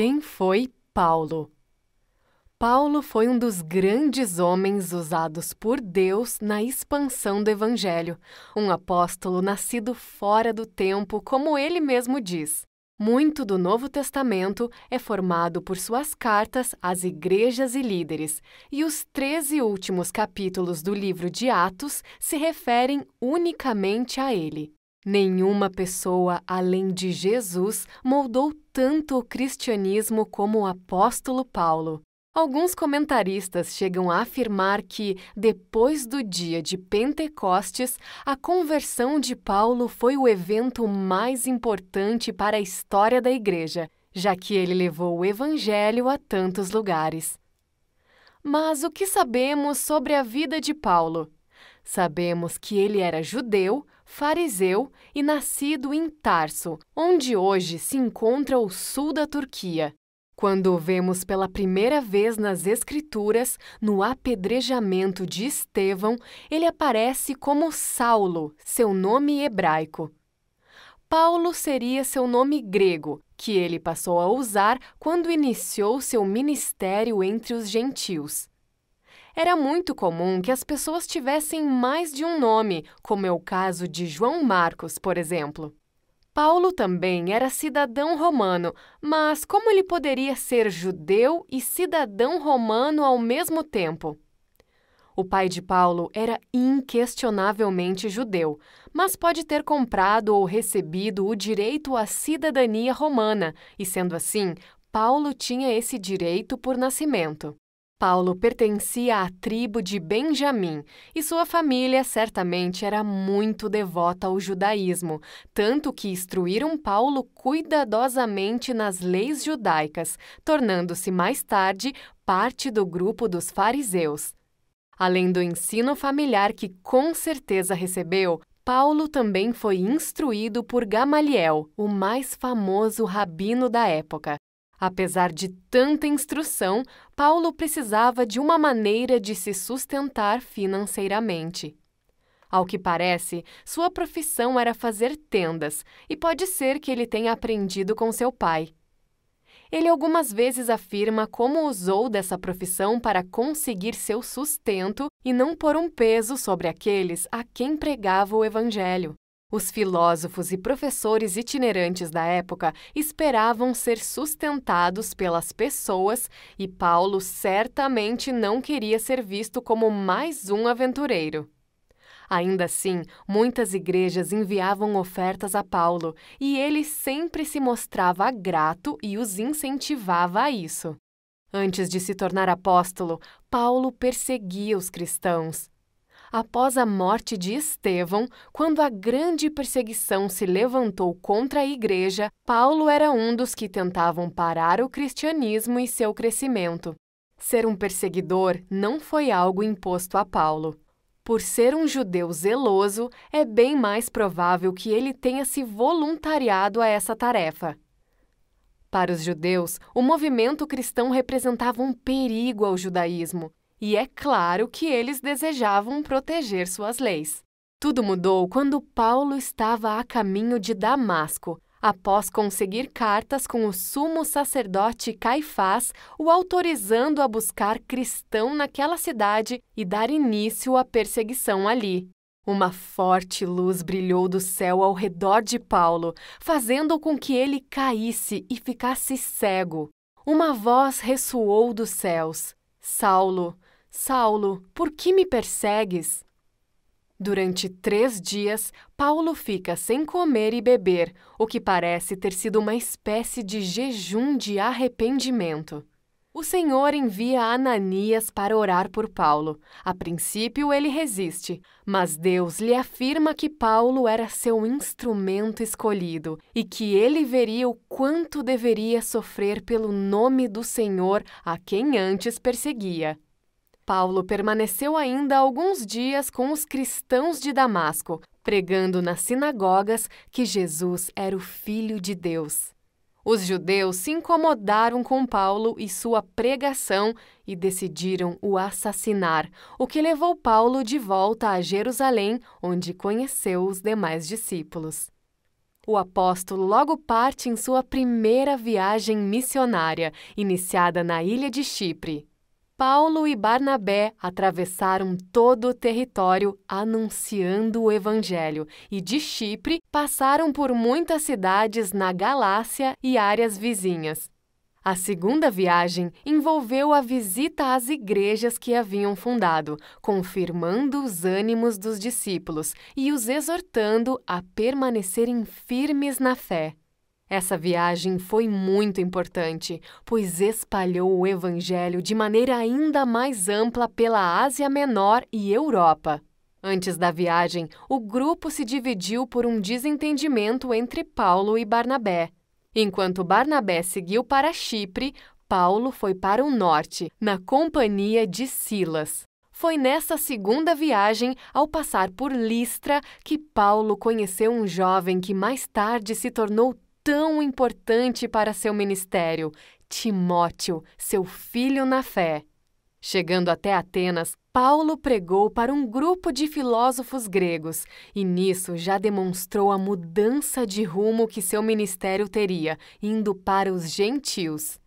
Quem foi Paulo? Paulo foi um dos grandes homens usados por Deus na expansão do Evangelho, um apóstolo nascido fora do tempo, como ele mesmo diz. Muito do Novo Testamento é formado por suas cartas às igrejas e líderes, e os treze últimos capítulos do livro de Atos se referem unicamente a ele. Nenhuma pessoa além de Jesus moldou tanto o cristianismo como o apóstolo Paulo. Alguns comentaristas chegam a afirmar que, depois do dia de Pentecostes, a conversão de Paulo foi o evento mais importante para a história da Igreja, já que ele levou o Evangelho a tantos lugares. Mas o que sabemos sobre a vida de Paulo? Sabemos que ele era judeu, fariseu e nascido em Tarso, onde hoje se encontra o sul da Turquia. Quando o vemos pela primeira vez nas Escrituras, no apedrejamento de Estevão, ele aparece como Saulo, seu nome hebraico. Paulo seria seu nome grego, que ele passou a usar quando iniciou seu ministério entre os gentios. Era muito comum que as pessoas tivessem mais de um nome, como é o caso de João Marcos, por exemplo. Paulo também era cidadão romano, mas como ele poderia ser judeu e cidadão romano ao mesmo tempo? O pai de Paulo era inquestionavelmente judeu, mas pode ter comprado ou recebido o direito à cidadania romana, e sendo assim, Paulo tinha esse direito por nascimento. Paulo pertencia à tribo de Benjamim e sua família certamente era muito devota ao judaísmo, tanto que instruíram Paulo cuidadosamente nas leis judaicas, tornando-se mais tarde parte do grupo dos fariseus. Além do ensino familiar que com certeza recebeu, Paulo também foi instruído por Gamaliel, o mais famoso rabino da época, Apesar de tanta instrução, Paulo precisava de uma maneira de se sustentar financeiramente. Ao que parece, sua profissão era fazer tendas, e pode ser que ele tenha aprendido com seu pai. Ele algumas vezes afirma como usou dessa profissão para conseguir seu sustento e não pôr um peso sobre aqueles a quem pregava o Evangelho. Os filósofos e professores itinerantes da época esperavam ser sustentados pelas pessoas e Paulo certamente não queria ser visto como mais um aventureiro. Ainda assim, muitas igrejas enviavam ofertas a Paulo e ele sempre se mostrava grato e os incentivava a isso. Antes de se tornar apóstolo, Paulo perseguia os cristãos, após a morte de Estevão, quando a grande perseguição se levantou contra a igreja, Paulo era um dos que tentavam parar o cristianismo e seu crescimento. Ser um perseguidor não foi algo imposto a Paulo. Por ser um judeu zeloso, é bem mais provável que ele tenha se voluntariado a essa tarefa. Para os judeus, o movimento cristão representava um perigo ao judaísmo. E é claro que eles desejavam proteger suas leis. Tudo mudou quando Paulo estava a caminho de Damasco, após conseguir cartas com o sumo sacerdote Caifás, o autorizando a buscar cristão naquela cidade e dar início à perseguição ali. Uma forte luz brilhou do céu ao redor de Paulo, fazendo com que ele caísse e ficasse cego. Uma voz ressoou dos céus: Saulo, Saulo, por que me persegues? Durante três dias, Paulo fica sem comer e beber, o que parece ter sido uma espécie de jejum de arrependimento. O Senhor envia Ananias para orar por Paulo. A princípio, ele resiste, mas Deus lhe afirma que Paulo era seu instrumento escolhido e que ele veria o quanto deveria sofrer pelo nome do Senhor a quem antes perseguia. Paulo permaneceu ainda alguns dias com os cristãos de Damasco, pregando nas sinagogas que Jesus era o Filho de Deus. Os judeus se incomodaram com Paulo e sua pregação e decidiram o assassinar, o que levou Paulo de volta a Jerusalém, onde conheceu os demais discípulos. O apóstolo logo parte em sua primeira viagem missionária, iniciada na ilha de Chipre. Paulo e Barnabé atravessaram todo o território anunciando o Evangelho e de Chipre passaram por muitas cidades na Galácia e áreas vizinhas. A segunda viagem envolveu a visita às igrejas que haviam fundado, confirmando os ânimos dos discípulos e os exortando a permanecerem firmes na fé. Essa viagem foi muito importante, pois espalhou o Evangelho de maneira ainda mais ampla pela Ásia Menor e Europa. Antes da viagem, o grupo se dividiu por um desentendimento entre Paulo e Barnabé. Enquanto Barnabé seguiu para Chipre, Paulo foi para o norte, na companhia de Silas. Foi nessa segunda viagem, ao passar por Listra, que Paulo conheceu um jovem que mais tarde se tornou tão importante para seu ministério, Timóteo, seu filho na fé. Chegando até Atenas, Paulo pregou para um grupo de filósofos gregos e nisso já demonstrou a mudança de rumo que seu ministério teria, indo para os gentios.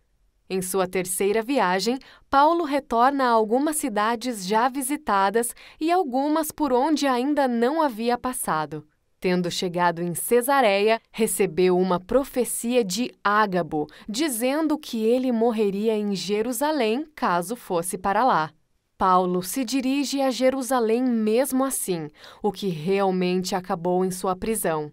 Em sua terceira viagem, Paulo retorna a algumas cidades já visitadas e algumas por onde ainda não havia passado. Tendo chegado em Cesareia, recebeu uma profecia de Ágabo, dizendo que ele morreria em Jerusalém caso fosse para lá. Paulo se dirige a Jerusalém mesmo assim, o que realmente acabou em sua prisão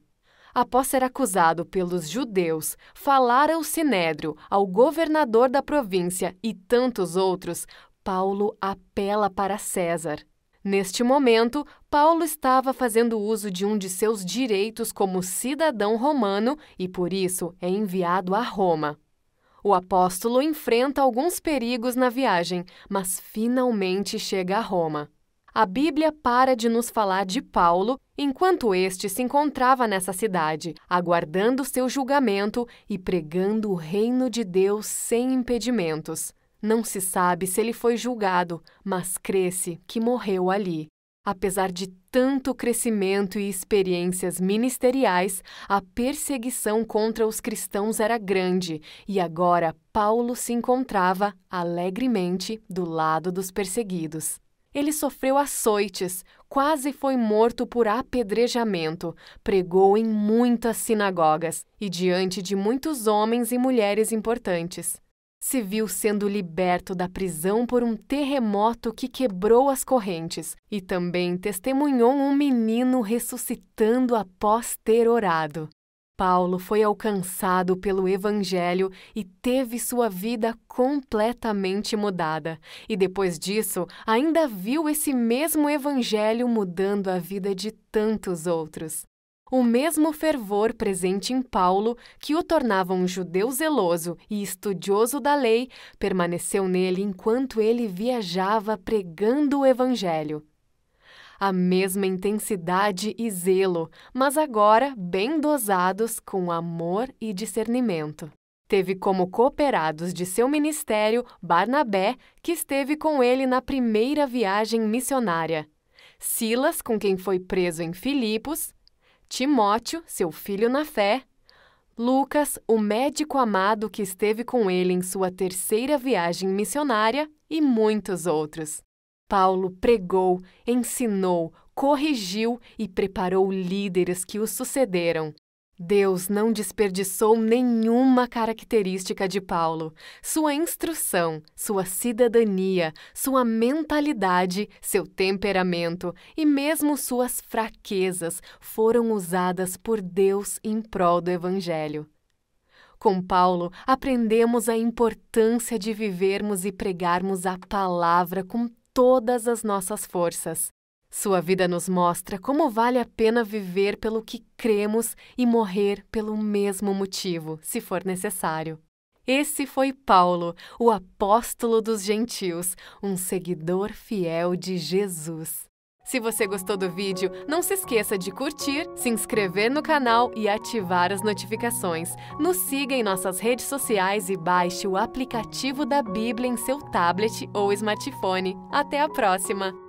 após ser acusado pelos judeus, falar ao Sinédrio, ao governador da província e tantos outros, Paulo apela para César. Neste momento, Paulo estava fazendo uso de um de seus direitos como cidadão romano e, por isso, é enviado a Roma. O apóstolo enfrenta alguns perigos na viagem, mas finalmente chega a Roma. A Bíblia para de nos falar de Paulo enquanto este se encontrava nessa cidade, aguardando seu julgamento e pregando o reino de Deus sem impedimentos. Não se sabe se ele foi julgado, mas crê-se que morreu ali. Apesar de tanto crescimento e experiências ministeriais, a perseguição contra os cristãos era grande e agora Paulo se encontrava, alegremente, do lado dos perseguidos. Ele sofreu açoites, quase foi morto por apedrejamento, pregou em muitas sinagogas e diante de muitos homens e mulheres importantes se viu sendo liberto da prisão por um terremoto que quebrou as correntes e também testemunhou um menino ressuscitando após ter orado. Paulo foi alcançado pelo Evangelho e teve sua vida completamente mudada. E depois disso, ainda viu esse mesmo Evangelho mudando a vida de tantos outros o mesmo fervor presente em Paulo, que o tornava um judeu zeloso e estudioso da lei, permaneceu nele enquanto ele viajava pregando o Evangelho. A mesma intensidade e zelo, mas agora bem dosados com amor e discernimento. Teve como cooperados de seu ministério Barnabé, que esteve com ele na primeira viagem missionária. Silas, com quem foi preso em Filipos, Timóteo, seu filho na fé, Lucas, o médico amado que esteve com ele em sua terceira viagem missionária, e muitos outros. Paulo pregou, ensinou, corrigiu e preparou líderes que o sucederam. Deus não desperdiçou nenhuma característica de Paulo. Sua instrução, sua cidadania, sua mentalidade, seu temperamento e mesmo suas fraquezas foram usadas por Deus em prol do Evangelho. Com Paulo, aprendemos a importância de vivermos e pregarmos a palavra com todas as nossas forças. Sua vida nos mostra como vale a pena viver pelo que cremos e morrer pelo mesmo motivo, se for necessário. Esse foi Paulo, o apóstolo dos gentios, um seguidor fiel de Jesus. Se você gostou do vídeo, não se esqueça de curtir, se inscrever no canal e ativar as notificações. Nos siga em nossas redes sociais e baixe o aplicativo da Bíblia em seu tablet ou smartphone. Até a próxima!